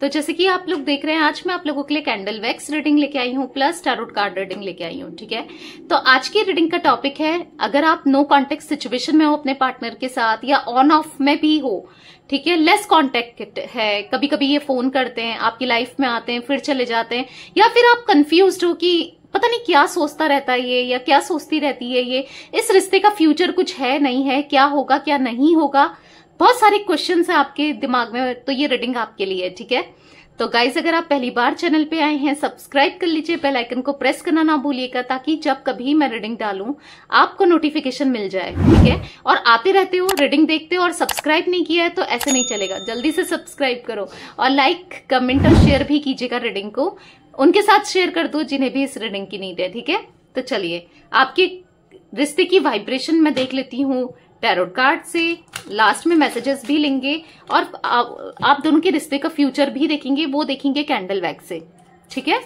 तो जैसे कि आप लोग देख रहे हैं आज मैं आप लोगों के लिए कैंडल वैक्स रीडिंग लेके आई हूँ प्लस टैरोट कार्ड रीडिंग लेके आई हूँ ठीक है तो आज की रीडिंग का टॉपिक है अगर आप नो कॉन्टेक्ट सिचुएशन में हो अपने पार्टनर के साथ या ऑन ऑफ में भी हो ठीक है लेस कॉन्टेक्ट है कभी कभी ये फोन करते हैं आपकी लाइफ में आते हैं फिर चले जाते हैं या फिर आप कन्फ्यूज हो कि पता नहीं क्या सोचता रहता है ये या क्या सोचती रहती है ये इस रिश्ते का फ्यूचर कुछ है नहीं है क्या होगा क्या नहीं होगा बहुत सारे क्वेश्चन है आपके दिमाग में तो ये रीडिंग आपके लिए ठीक है तो गाइज अगर आप पहली बार चैनल पे आए हैं सब्सक्राइब कर लीजिए बेल आइकन को प्रेस करना ना भूलिएगा ताकि जब कभी मैं रीडिंग डालूं आपको नोटिफिकेशन मिल जाए ठीक है और आते रहते हो रीडिंग देखते हो और सब्सक्राइब नहीं किया है तो ऐसे नहीं चलेगा जल्दी से सब्सक्राइब करो और लाइक कमेंट और शेयर भी कीजिएगा रीडिंग को उनके साथ शेयर कर दो जिन्हें भी इस रीडिंग की नीड है ठीक है तो चलिए आपके रिश्ते की वाइब्रेशन मैं देख लेती हूँ टैरोट कार्ड से लास्ट में मैसेजेस भी लेंगे और आ, आप दोनों के रिश्ते का फ्यूचर भी देखेंगे वो देखेंगे कैंडल वैग से ठीक है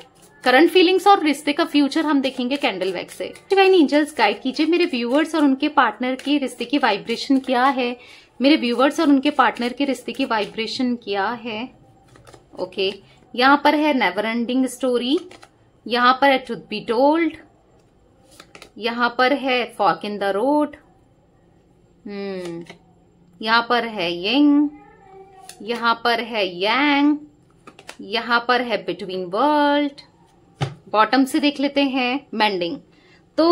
करंट फीलिंग्स और रिश्ते का फ्यूचर हम देखेंगे कैंडल वैक से डिवाइन एंजल्स गाइड कीजिए मेरे व्यूअर्स और उनके पार्टनर के रिश्ते की वाइब्रेशन क्या है मेरे व्यूवर्स और उनके पार्टनर के रिश्ते की वाइब्रेशन क्या है ओके okay. यहाँ पर है नेवर एंडिंग स्टोरी यहाँ पर है टूथ बी टोल्ड यहाँ पर है fork in the road hmm यहाँ पर है यिंग यहाँ पर है यांग यहाँ पर है बिटवीन वर्ल्ड बॉटम से देख लेते हैं मेंडिंग तो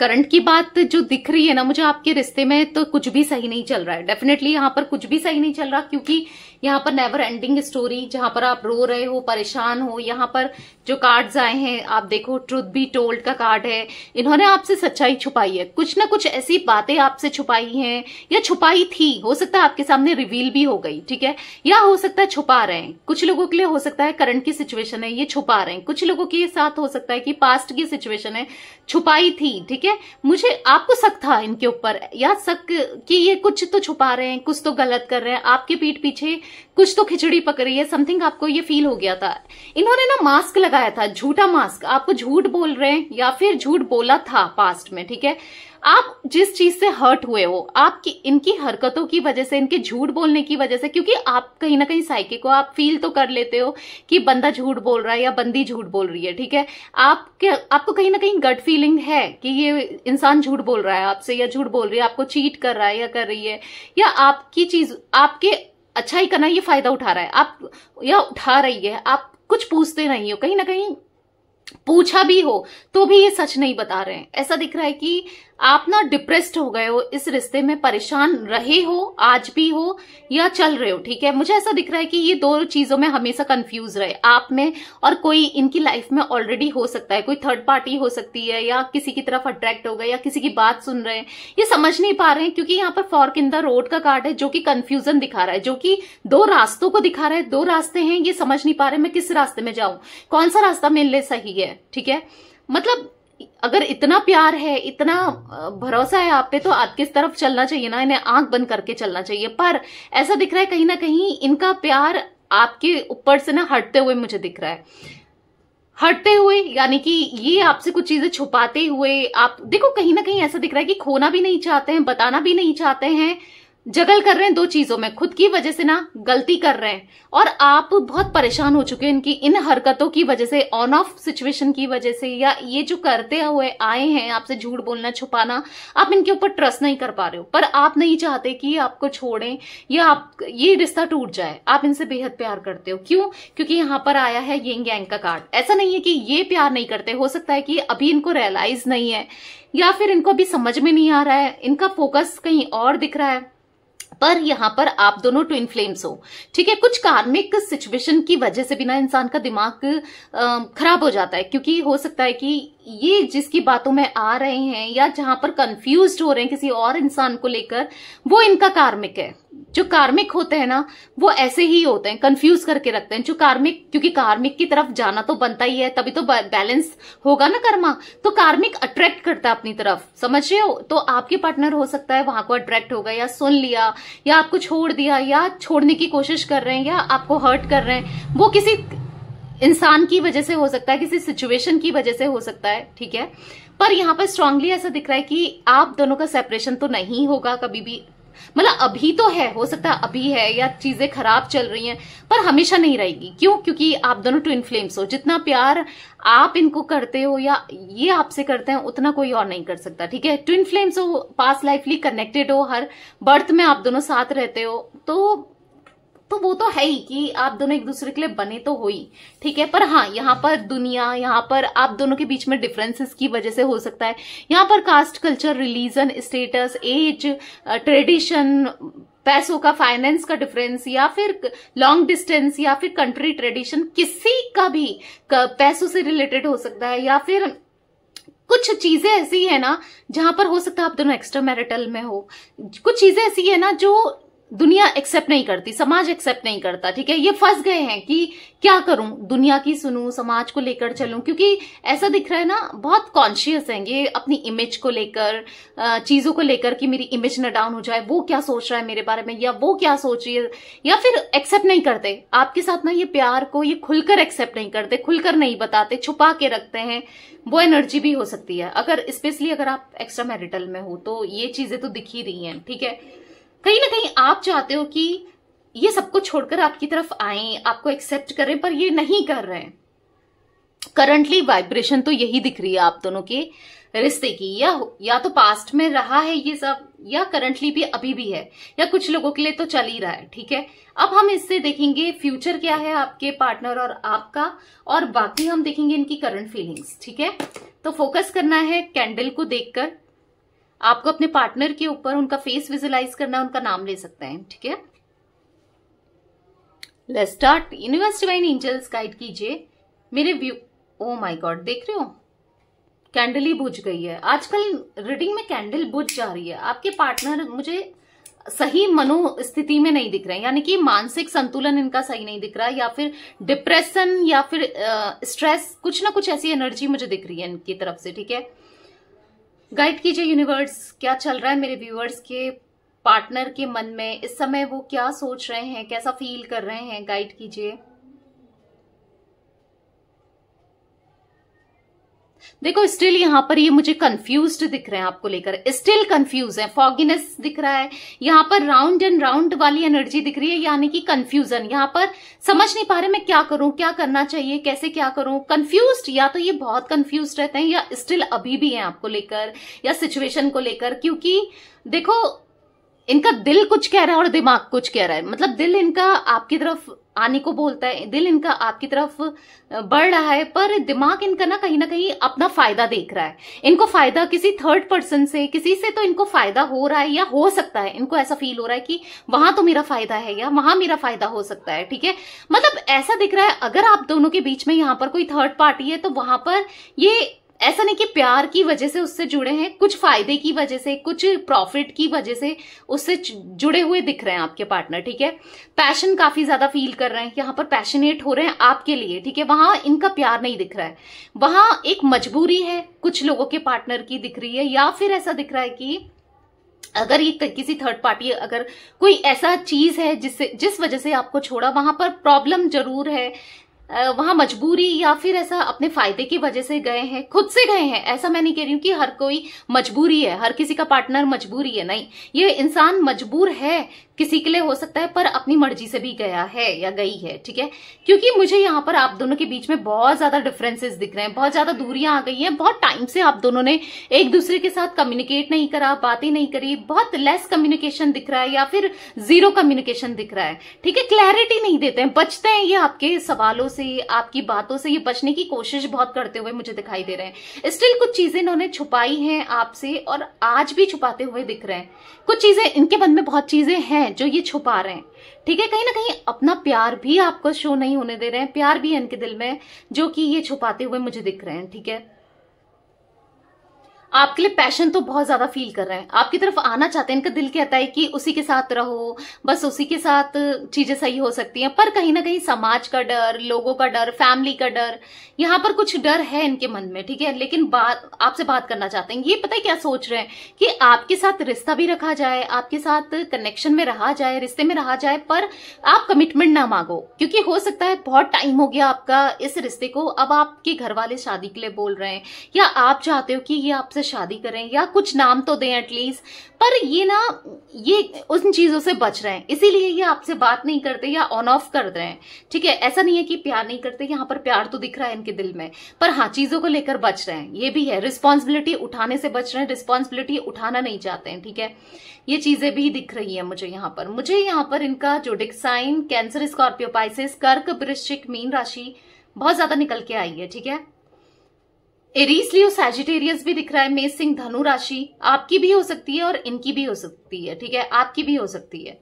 करंट की बात जो दिख रही है ना मुझे आपके रिश्ते में तो कुछ भी सही नहीं चल रहा है डेफिनेटली यहाँ पर कुछ भी सही नहीं चल रहा क्योंकि यहाँ पर नेवर एंडिंग स्टोरी जहां पर आप रो रहे हो परेशान हो यहाँ पर जो कार्ड्स आए हैं आप देखो ट्रूथ बी टोल्ड का कार्ड है इन्होंने आपसे सच्चाई छुपाई है कुछ ना कुछ ऐसी बातें आपसे छुपाई हैं या छुपाई थी हो सकता है आपके सामने रिवील भी हो गई ठीक है या हो सकता है छुपा रहे हैं कुछ लोगों के लिए हो सकता है करंट की सिचुएशन है ये छुपा रहे हैं कुछ लोगों के साथ हो सकता है कि पास्ट की सिचुएशन है छुपाई थी ठीक है मुझे आपको शक था इनके ऊपर या शक कि ये कुछ तो छुपा रहे हैं कुछ तो गलत कर रहे हैं आपके पीठ पीछे कुछ तो खिचड़ी पक रही है समथिंग आपको ये फील हो गया था इन्होंने ना मास्क लगाया था झूठा मास्क आपको झूठ बोल रहे हैं या फिर झूठ बोला था पास्ट में ठीक है आप जिस चीज से हर्ट हुए हो आपकी इनकी हरकतों की वजह से इनके झूठ बोलने की वजह से क्योंकि आप कहीं ना कहीं साइकिक हो आप फील तो कर लेते हो कि बंदा झूठ बोल रहा है या बंदी झूठ बोल रही है ठीक है आपके आपको कहीं ना कहीं गट फीलिंग है कि ये इंसान झूठ बोल रहा है आपसे या झूठ बोल रही है आपको चीट कर रहा है या कर रही है या आपकी चीज आपके अच्छा ही करना ये फायदा उठा रहा है आप या उठा रही है आप कुछ पूछते नहीं हो कहीं ना कहीं पूछा भी हो तो भी ये सच नहीं बता रहे हैं ऐसा दिख रहा है कि आप ना डिप्रेस्ड हो गए हो इस रिश्ते में परेशान रहे हो आज भी हो या चल रहे हो ठीक है मुझे ऐसा दिख रहा है कि ये दो चीजों में हमेशा कंफ्यूज रहे आप में और कोई इनकी लाइफ में ऑलरेडी हो सकता है कोई थर्ड पार्टी हो सकती है या किसी की तरफ अट्रैक्ट हो गए या किसी की बात सुन रहे हैं ये समझ नहीं पा रहे हैं क्योंकि यहाँ पर फॉर्क इन द रोड का कार्ड है जो कि कंफ्यूजन दिखा रहा है जो कि दो रास्तों को दिखा रहा है दो रास्ते हैं ये समझ नहीं पा रहे मैं किस रास्ते में जाऊं कौन सा रास्ता मेरे लिए सही है ठीक है मतलब अगर इतना प्यार है इतना भरोसा है आप पे तो आपके तरफ चलना चाहिए ना इन्हें आंख बंद करके चलना चाहिए पर ऐसा दिख रहा है कहीं ना कहीं इनका प्यार आपके ऊपर से ना हटते हुए मुझे दिख रहा है हटते हुए यानी कि ये आपसे कुछ चीजें छुपाते हुए आप देखो कहीं ना कहीं ऐसा दिख रहा है कि खोना भी नहीं चाहते हैं बताना भी नहीं चाहते हैं जगल कर रहे हैं दो चीजों में खुद की वजह से ना गलती कर रहे हैं और आप बहुत परेशान हो चुके हैं इनकी इन हरकतों की वजह से ऑन ऑफ सिचुएशन की वजह से या ये जो करते हुए आए हैं आपसे झूठ बोलना छुपाना आप इनके ऊपर ट्रस्ट नहीं कर पा रहे हो पर आप नहीं चाहते कि आपको छोड़ें या आप ये रिश्ता टूट जाए आप इनसे बेहद प्यार करते हो क्यों क्योंकि यहां पर आया है ये गैंग का कार्ड ऐसा नहीं है कि ये प्यार नहीं करते हो सकता है कि अभी इनको रियलाइज नहीं है या फिर इनको अभी समझ में नहीं आ रहा है इनका फोकस कहीं और दिख रहा है पर यहां पर आप दोनों ट्विन फ्लेम्स हो ठीक है कुछ कार्मिक सिचुएशन की वजह से बिना इंसान का दिमाग खराब हो जाता है क्योंकि हो सकता है कि ये जिसकी बातों में आ रहे हैं या जहां पर कंफ्यूज हो रहे हैं किसी और इंसान को लेकर वो इनका कार्मिक है जो कार्मिक होते हैं ना वो ऐसे ही होते हैं कंफ्यूज करके रखते हैं जो कार्मिक क्योंकि कार्मिक की तरफ जाना तो बनता ही है तभी तो बैलेंस होगा ना कर्मा तो कार्मिक अट्रैक्ट करता है अपनी तरफ समझ रहे हो तो आपके पार्टनर हो सकता है वहां को अट्रैक्ट होगा या सुन लिया या आपको छोड़ दिया या छोड़ने की कोशिश कर रहे हैं या आपको हर्ट कर रहे हैं वो किसी इंसान की वजह से हो सकता है किसी सिचुएशन की वजह से हो सकता है ठीक है पर यहाँ पर स्ट्रांगली ऐसा दिख रहा है कि आप दोनों का सेपरेशन तो नहीं होगा कभी भी मतलब अभी तो है हो सकता है अभी है या चीजें खराब चल रही हैं पर हमेशा नहीं रहेगी क्यों क्योंकि आप दोनों ट्विन फ्लेम्स हो जितना प्यार आप इनको करते हो या ये आपसे करते हैं उतना कोई और नहीं कर सकता ठीक है ट्विन फ्लेम्स हो पास लाइफली कनेक्टेड हो हर बर्थ में आप दोनों साथ रहते हो तो तो वो तो है ही कि आप दोनों एक दूसरे के लिए बने तो हो ही ठीक है पर हाँ यहाँ पर दुनिया यहाँ पर आप दोनों के बीच में डिफरेंसेस की वजह से हो सकता है यहाँ पर caste culture religion status age tradition पैसों का फाइनेंस का डिफरेंस या फिर लॉन्ग डिस्टेंस या फिर कंट्री ट्रेडिशन किसी का भी पैसों से रिलेटेड हो सकता है या फिर कुछ चीजें ऐसी है ना जहां पर हो सकता है आप दोनों एक्स्ट्रा मैरिटल में हो कुछ चीजें ऐसी है ना जो दुनिया एक्सेप्ट नहीं करती समाज एक्सेप्ट नहीं करता ठीक है ये फंस गए हैं कि क्या करूं दुनिया की सुनूं समाज को लेकर चलूं क्योंकि ऐसा दिख रहा है ना बहुत कॉन्शियस हैं ये अपनी इमेज को लेकर चीजों को लेकर कि मेरी इमेज ना डाउन हो जाए वो क्या सोच रहा है मेरे बारे में या वो क्या सोच रही है या फिर एक्सेप्ट नहीं करते आपके साथ ना ये प्यार को ये खुलकर एक्सेप्ट नहीं करते खुलकर नहीं बताते छुपा के रखते हैं वो एनर्जी भी हो सकती है अगर स्पेशली अगर आप एक्स्ट्रा मैरिटल में हो तो ये चीजें तो दिख ही रही है ठीक है कहीं ना कहीं आप चाहते हो कि ये सबको छोड़कर आपकी तरफ आए आपको एक्सेप्ट करें पर ये नहीं कर रहे हैं करंटली वाइब्रेशन तो यही दिख रही है आप दोनों के रिश्ते की या या तो पास्ट में रहा है ये सब या करंटली भी अभी भी है या कुछ लोगों के लिए तो चल ही रहा है ठीक है अब हम इससे देखेंगे फ्यूचर क्या है आपके पार्टनर और आपका और बाकी हम देखेंगे इनकी करंट फीलिंग्स ठीक है तो फोकस करना है कैंडल को देखकर आपको अपने पार्टनर के ऊपर उनका फेस विजुलाइज करना उनका नाम ले सकते हैं ठीक है let's start universe divine angels guide कीजिए मेरे व्यू ओ माई गॉड देख रहे हो कैंडल ही बुझ गई है आजकल रीडिंग में कैंडल बुझ जा रही है आपके पार्टनर मुझे सही मनोस्थिति में नहीं दिख रहे यानी कि मानसिक संतुलन इनका सही नहीं दिख रहा या फिर डिप्रेशन या फिर स्ट्रेस कुछ ना कुछ ऐसी एनर्जी मुझे दिख रही है इनकी तरफ से ठीक है गाइड कीजिए यूनिवर्स क्या चल रहा है मेरे व्यूअर्स के पार्टनर के मन में इस समय वो क्या सोच रहे हैं कैसा फील कर रहे हैं गाइड कीजिए देखो स्टिल यहां पर ये मुझे कंफ्यूज दिख रहे हैं आपको लेकर स्टिल कंफ्यूज है फॉगिनेस दिख रहा है यहां पर राउंड एंड राउंड वाली एनर्जी दिख रही है यानी कि कंफ्यूजन यहां पर समझ नहीं पा रहे मैं क्या करूं क्या करना चाहिए कैसे क्या करूं कंफ्यूज या तो ये बहुत कंफ्यूज रहते हैं या स्टिल अभी भी है आपको लेकर या सिचुएशन को लेकर क्योंकि देखो इनका दिल कुछ कह रहा है और दिमाग कुछ कह रहा है मतलब दिल इनका आपकी तरफ आने को बोलता है दिल इनका आपकी तरफ बढ़ रहा है पर दिमाग इनका ना कहीं ना कहीं अपना फायदा देख रहा है इनको फायदा किसी थर्ड पर्सन से किसी से तो इनको फायदा हो रहा है या हो सकता है इनको ऐसा फील हो रहा है कि वहां तो मेरा फायदा है या वहां मेरा फायदा हो सकता है ठीक है मतलब ऐसा दिख रहा है अगर आप दोनों के बीच में यहां पर कोई थर्ड पार्टी है तो वहां पर ये ऐसा नहीं कि प्यार की वजह से उससे जुड़े हैं कुछ फायदे की वजह से कुछ प्रॉफिट की वजह से उससे जुड़े हुए दिख रहे हैं आपके पार्टनर ठीक है पैशन काफी ज्यादा फील कर रहे हैं यहाँ पर पैशनेट हो रहे हैं आपके लिए ठीक है वहां इनका प्यार नहीं दिख रहा है वहां एक मजबूरी है कुछ लोगों के पार्टनर की दिख रही है या फिर ऐसा दिख रहा है कि अगर ये किसी थर्ड पार्टी अगर कोई ऐसा चीज है जिससे जिस वजह से आपको छोड़ा वहां पर प्रॉब्लम जरूर है वहां मजबूरी या फिर ऐसा अपने फायदे की वजह से गए हैं खुद से गए हैं ऐसा मैं नहीं कह रही हूं कि हर कोई मजबूरी है हर किसी का पार्टनर मजबूरी है नहीं ये इंसान मजबूर है किसी के लिए हो सकता है पर अपनी मर्जी से भी गया है या गई है ठीक है क्योंकि मुझे यहाँ पर आप दोनों के बीच में बहुत ज्यादा डिफरेंसेस दिख रहे हैं बहुत ज्यादा दूरियां आ गई हैं बहुत टाइम से आप दोनों ने एक दूसरे के साथ कम्युनिकेट नहीं करा बातें नहीं करी बहुत लेस कम्युनिकेशन दिख रहा है या फिर जीरो कम्युनिकेशन दिख रहा है ठीक है क्लैरिटी नहीं देते हैं बचते हैं ये आपके सवालों से आपकी बातों से ये बचने की कोशिश बहुत करते हुए मुझे दिखाई दे रहे हैं स्टिल कुछ चीजें इन्होंने छुपाई हैं आपसे और आज भी छुपाते हुए दिख रहे हैं कुछ चीजें इनके मन में बहुत चीजें हैं जो ये छुपा रहे हैं ठीक है कहीं ना कहीं अपना प्यार भी आपको शो नहीं होने दे रहे हैं प्यार भी है इनके दिल में जो कि ये छुपाते हुए मुझे दिख रहे हैं ठीक है आपके लिए पैशन तो बहुत ज्यादा फील कर रहे हैं आपकी तरफ आना चाहते हैं इनका दिल कहता है कि उसी के साथ रहो बस उसी के साथ चीजें सही हो सकती हैं पर कहीं ना कहीं समाज का डर लोगों का डर फैमिली का डर यहाँ पर कुछ डर है इनके मन में ठीक है लेकिन बात आपसे बात करना चाहते हैं ये पता है क्या सोच रहे हैं कि आपके साथ रिश्ता भी रखा जाए आपके साथ कनेक्शन में रहा जाए रिश्ते में रहा जाए पर आप कमिटमेंट ना मांगो क्योंकि हो सकता है बहुत टाइम हो गया आपका इस रिश्ते को अब आपके घर वाले शादी के लिए बोल रहे हैं या आप चाहते हो कि ये आपसे आपसे शादी करें या कुछ नाम तो दें एटलीस्ट पर ये ना ये उन चीजों से बच रहे हैं इसीलिए ये आपसे बात नहीं करते या ऑन ऑफ कर रहे हैं ठीक है ऐसा नहीं है कि प्यार नहीं करते यहाँ पर प्यार तो दिख रहा है इनके दिल में पर हाँ चीजों को लेकर बच रहे हैं ये भी है रिस्पॉन्सिबिलिटी उठाने से बच रहे हैं रिस्पॉन्सिबिलिटी उठाना नहीं चाहते हैं ठीक है ये चीजें भी दिख रही है मुझे यहाँ पर मुझे यहाँ पर इनका जो डिक्साइन कैंसर स्कॉर्पियोपाइसिस कर्क वृश्चिक मीन राशि बहुत ज्यादा निकल के आई है ठीक है एरीज लियो सैजिटेरियस भी दिख रहा है मेष सिंह धनु राशि आपकी भी हो सकती है और इनकी भी हो सकती है ठीक है आपकी भी हो सकती है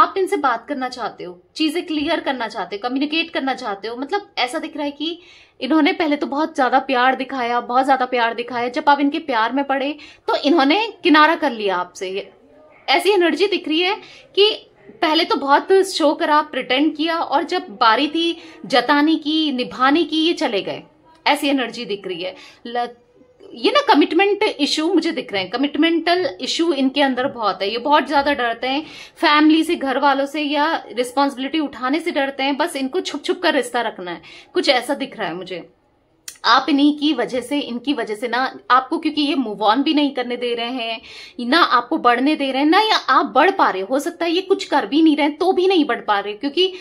आप इनसे बात करना चाहते हो चीजें क्लियर करना चाहते हो कम्युनिकेट करना चाहते हो मतलब ऐसा दिख रहा है कि इन्होंने पहले तो बहुत ज्यादा प्यार दिखाया बहुत ज्यादा प्यार दिखाया जब आप इनके प्यार में पड़े तो इन्होंने किनारा कर लिया आपसे ऐसी एनर्जी दिख रही है कि पहले तो बहुत शो करा प्रिटेंड किया और जब बारी थी जताने की निभाने की ये चले गए ऐसी एनर्जी दिख रही है लग ये ना कमिटमेंट इशू मुझे दिख रहे हैं कमिटमेंटल इशू इनके अंदर बहुत है ये बहुत ज्यादा डरते हैं फैमिली से घर वालों से या रिस्पॉन्सिबिलिटी उठाने से डरते हैं बस इनको छुप छुप कर रिश्ता रखना है कुछ ऐसा दिख रहा है मुझे आप इन्हीं की वजह से इनकी वजह से ना आपको क्योंकि ये मूव ऑन भी नहीं करने दे रहे हैं ना आपको बढ़ने दे रहे हैं ना या आप बढ़ पा रहे हो सकता है ये कुछ कर भी नहीं रहे तो भी नहीं बढ़ पा रहे क्योंकि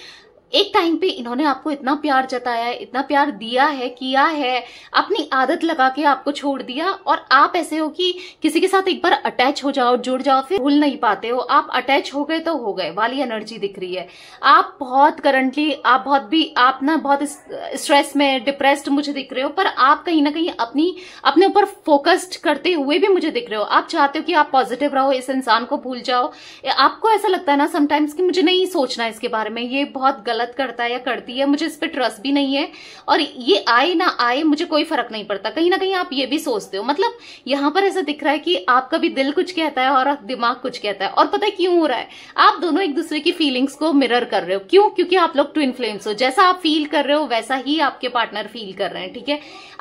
एक टाइम पे इन्होंने आपको इतना प्यार जताया है इतना प्यार दिया है किया है अपनी आदत लगा के आपको छोड़ दिया और आप ऐसे हो कि किसी के साथ एक बार अटैच हो जाओ जुड़ जाओ फिर भूल नहीं पाते हो आप अटैच हो गए तो हो गए वाली एनर्जी दिख रही है आप बहुत करंटली आप बहुत भी आप ना बहुत स्ट्रेस में डिप्रेस्ड मुझे दिख रहे हो पर आप कहीं ना कहीं अपनी अपने ऊपर फोकस्ड करते हुए भी मुझे दिख रहे हो आप चाहते हो कि आप पॉजिटिव रहो इस इंसान को भूल जाओ आपको ऐसा लगता है ना समटाइम्स की मुझे नहीं सोचना इसके बारे में ये बहुत गलत गलत करता है या करती है मुझे इस पर ट्रस्ट भी नहीं है और ये आए ना आए मुझे कोई फर्क नहीं पड़ता कहीं ना कहीं आप ये भी सोचते हो मतलब यहां पर ऐसा दिख रहा है कि आपका भी दिल कुछ कहता है और दिमाग कुछ कहता है और पता है क्यों हो रहा है आप दोनों एक दूसरे की फीलिंग्स को मिरर कर रहे हो क्यों क्योंकि आप लोग ट्विन फ्लेम्स हो जैसा आप फील कर रहे हो वैसा ही आपके पार्टनर फील कर रहे हैं ठीक है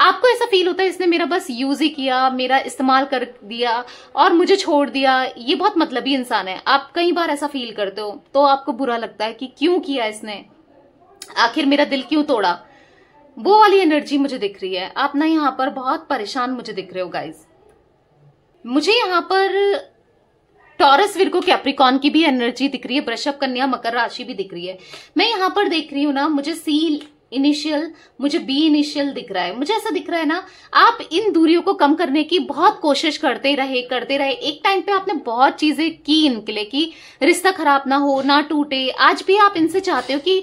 आपको ऐसा फील होता है इसने मेरा बस यूज ही किया मेरा इस्तेमाल कर दिया और मुझे छोड़ दिया ये बहुत मतलबी इंसान है आप कई बार ऐसा फील करते हो तो आपको बुरा लगता है कि क्यों किया इसने आखिर मेरा दिल क्यों तोड़ा वो वाली एनर्जी मुझे दिख रही है आप ना यहाँ पर बहुत परेशान मुझे दिख रहे हो गाइज मुझे यहाँ पर टॉरस विरको कैप्रिकॉन की भी एनर्जी दिख रही है वृषभ कन्या मकर राशि भी दिख रही है मैं यहाँ पर देख रही हूँ ना मुझे सी इनिशियल मुझे बी इनिशियल दिख रहा है मुझे ऐसा दिख रहा है ना आप इन दूरियों को कम करने की बहुत कोशिश करते रहे करते रहे एक टाइम पे आपने बहुत चीजें की इनके लिए कि रिश्ता खराब ना हो ना टूटे आज भी आप इनसे चाहते हो कि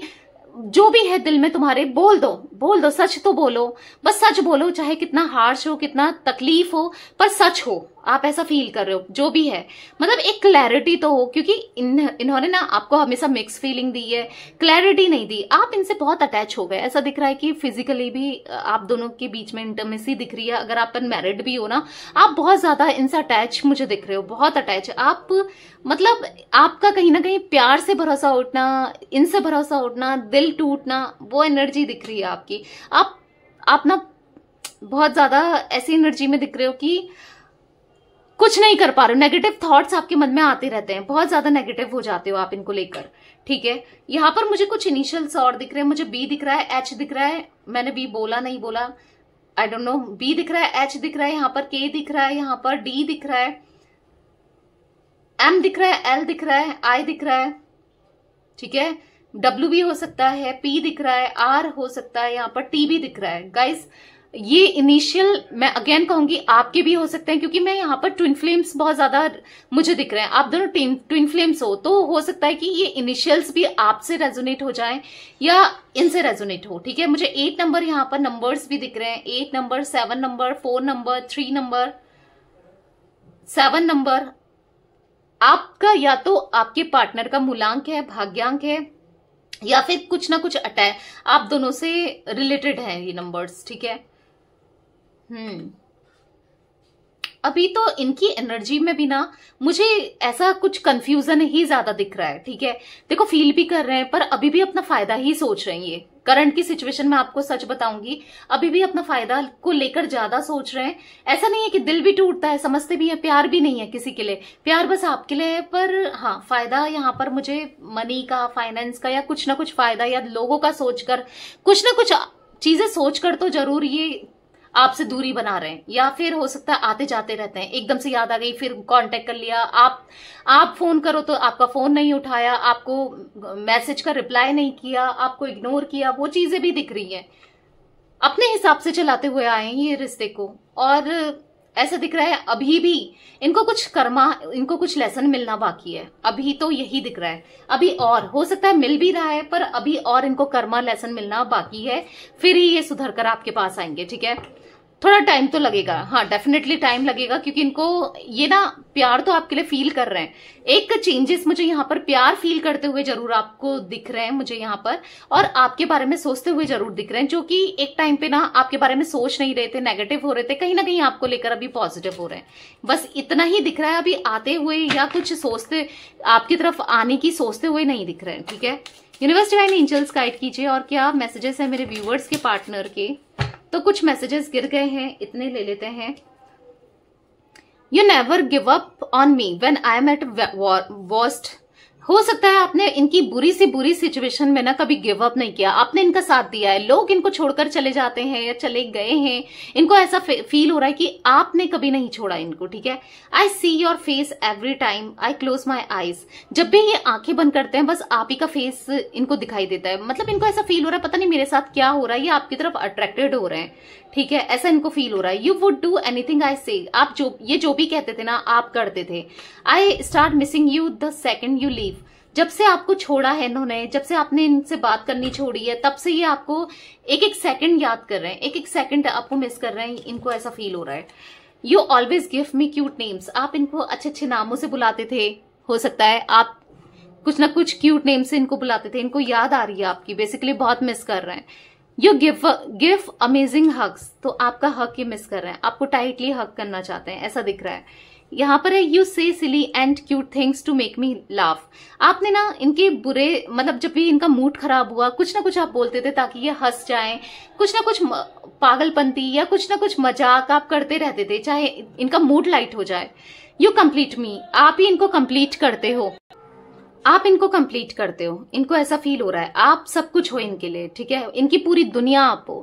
जो भी है दिल में तुम्हारे बोल दो बोल दो सच तो बोलो बस सच बोलो चाहे कितना हार्श हो कितना तकलीफ हो पर सच हो आप ऐसा फील कर रहे हो जो भी है मतलब एक क्लैरिटी तो हो क्योंकि इन इन्होंने ना आपको हमेशा मिक्स फीलिंग दी है क्लैरिटी नहीं दी आप इनसे बहुत अटैच हो गए ऐसा दिख रहा है कि फिजिकली भी आप दोनों के बीच में इंटरमेसी दिख रही है अगर आप मैरिड भी हो ना आप बहुत ज्यादा इनसे अटैच मुझे दिख रहे हो बहुत अटैच आप मतलब आपका कहीं ना कहीं प्यार से भरोसा उठना इनसे भरोसा उठना दिल टूटना वो एनर्जी दिख रही है आपकी आप आप ना बहुत ज्यादा ऐसी एनर्जी में दिख रहे हो कि कुछ नहीं कर पा रहे हो नेगेटिव थॉट्स आपके मन में आते रहते हैं बहुत ज्यादा नेगेटिव हो जाते हो आप इनको लेकर ठीक है यहाँ पर मुझे कुछ इनिशियल्स और दिख रहे हैं मुझे बी दिख रहा है एच दिख रहा है मैंने बी बोला नहीं बोला आई डोंट नो बी दिख रहा है एच दिख रहा है यहाँ पर के दिख रहा है यहाँ पर डी दिख रहा है एम दिख रहा है एल दिख रहा है आई दिख रहा है ठीक है डब्ल्यू भी हो सकता है पी दिख रहा है आर हो सकता है यहाँ पर टी भी दिख रहा है गाइस ये इनिशियल मैं अगेन कहूंगी आपके भी हो सकते हैं क्योंकि मैं यहाँ पर ट्विन फ्लेम्स बहुत ज्यादा मुझे दिख रहे हैं आप दोनों ट्विन फ्लेम्स हो तो हो सकता है कि ये इनिशियल्स भी आपसे रेजोनेट हो जाए या इनसे रेजोनेट हो ठीक है मुझे एट नंबर यहाँ पर नंबर्स भी दिख रहे हैं eight number seven number four number three number seven number आपका या तो आपके पार्टनर का मूलांक है भाग्यांक है या फिर कुछ ना कुछ अटैच आप दोनों से रिलेटेड हैं ये नंबर्स ठीक है हम्म अभी तो इनकी एनर्जी में भी ना मुझे ऐसा कुछ कंफ्यूजन ही ज्यादा दिख रहा है ठीक है देखो फील भी कर रहे हैं पर अभी भी अपना फायदा ही सोच रहे हैं ये करंट की सिचुएशन में आपको सच बताऊंगी अभी भी अपना फायदा को लेकर ज्यादा सोच रहे हैं ऐसा नहीं है कि दिल भी टूटता है समझते भी है प्यार भी नहीं है किसी के लिए प्यार बस आपके लिए है पर हाँ फायदा यहाँ पर मुझे मनी का फाइनेंस का या कुछ ना कुछ फायदा या लोगों का सोचकर कुछ ना कुछ चीजें सोचकर तो जरूर ये आपसे दूरी बना रहे हैं या फिर हो सकता है आते जाते रहते हैं एकदम से याद आ गई फिर कांटेक्ट कर लिया आप आप फोन करो तो आपका फोन नहीं उठाया आपको मैसेज का रिप्लाई नहीं किया आपको इग्नोर किया वो चीजें भी दिख रही हैं अपने हिसाब से चलाते हुए आए हैं ये रिश्ते को और ऐसा दिख रहा है अभी भी इनको कुछ कर्मा इनको कुछ लेसन मिलना बाकी है अभी तो यही दिख रहा है अभी और हो सकता है मिल भी रहा है पर अभी और इनको कर्मा लेसन मिलना बाकी है फिर ही ये सुधर कर आपके पास आएंगे ठीक है थोड़ा टाइम तो लगेगा हाँ डेफिनेटली टाइम लगेगा क्योंकि इनको ये ना प्यार तो आपके लिए फील कर रहे हैं एक चेंजेस मुझे यहाँ पर प्यार फील करते हुए जरूर आपको दिख रहे हैं मुझे यहाँ पर और आपके बारे में सोचते हुए जरूर दिख रहे हैं जो कि एक टाइम पे ना आपके बारे में सोच नहीं रहे थे नेगेटिव हो रहे थे कहीं ना कहीं आपको लेकर अभी पॉजिटिव हो रहे हैं बस इतना ही दिख रहा है अभी आते हुए या कुछ सोचते आपकी तरफ आने की सोचते हुए नहीं दिख रहे हैं ठीक है यूनिवर्सिटी डिवाइन एंजल्स गाइड कीजिए और क्या मैसेजेस है मेरे व्यूवर्स के पार्टनर के तो कुछ मैसेजेस गिर गए हैं इतने ले लेते हैं you never give up on me when I am at worst हो सकता है आपने इनकी बुरी से बुरी सिचुएशन में ना कभी गिव अप नहीं किया आपने इनका साथ दिया है लोग इनको छोड़कर चले जाते हैं या चले गए हैं इनको ऐसा फील हो रहा है कि आपने कभी नहीं छोड़ा इनको ठीक है I see your face every time I close my eyes जब भी ये आंखें बंद करते हैं बस आप ही का फेस इनको दिखाई देता है मतलब इनको ऐसा फील हो रहा है पता नहीं मेरे साथ क्या हो रहा है ये आपकी तरफ अट्रैक्टेड हो रहे हैं ठीक है ऐसा इनको फील हो रहा है you would do anything I say आप जो ये जो भी कहते थे ना आप करते थे I start missing you the second you leave जब से आपको छोड़ा है इन्होंने जब से आपने इनसे बात करनी छोड़ी है तब से ये आपको एक एक सेकंड याद कर रहे हैं एक एक सेकंड आपको मिस कर रहे हैं इनको ऐसा फील हो रहा है you always give me cute names आप इनको अच्छे अच्छे नामों से बुलाते थे हो सकता है आप कुछ ना कुछ क्यूट नेम से इनको बुलाते थे इनको याद आ रही है आपकी बेसिकली बहुत मिस कर रहे हैं you give give amazing hugs तो आपका हक ये मिस कर रहे हैं आपको टाइटली हक करना चाहते हैं ऐसा दिख रहा है यहाँ पर है you say silly and cute things to make me laugh आपने ना इनके बुरे मतलब जब भी इनका मूड खराब हुआ कुछ ना कुछ आप बोलते थे ताकि ये हंस जाए कुछ ना कुछ पागलपंती या कुछ ना कुछ मजाक आप करते रहते थे चाहे इनका मूड लाइट हो जाए यू कंप्लीट मी आप ही इनको कंप्लीट करते हो आप इनको कंप्लीट करते हो इनको ऐसा फील हो रहा है आप सब कुछ हो इनके लिए ठीक है इनकी पूरी दुनिया आप हो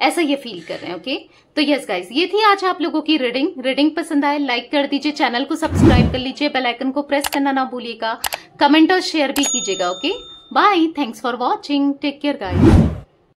ऐसा ये फील कर रहे हैं ओके तो यस गाइज ये थी आज आप लोगों की रीडिंग रीडिंग पसंद आए लाइक कर दीजिए चैनल को सब्सक्राइब कर लीजिए बेलाइकन को प्रेस करना ना भूलिएगा कमेंट और शेयर भी कीजिएगा okay bye thanks for watching take care guys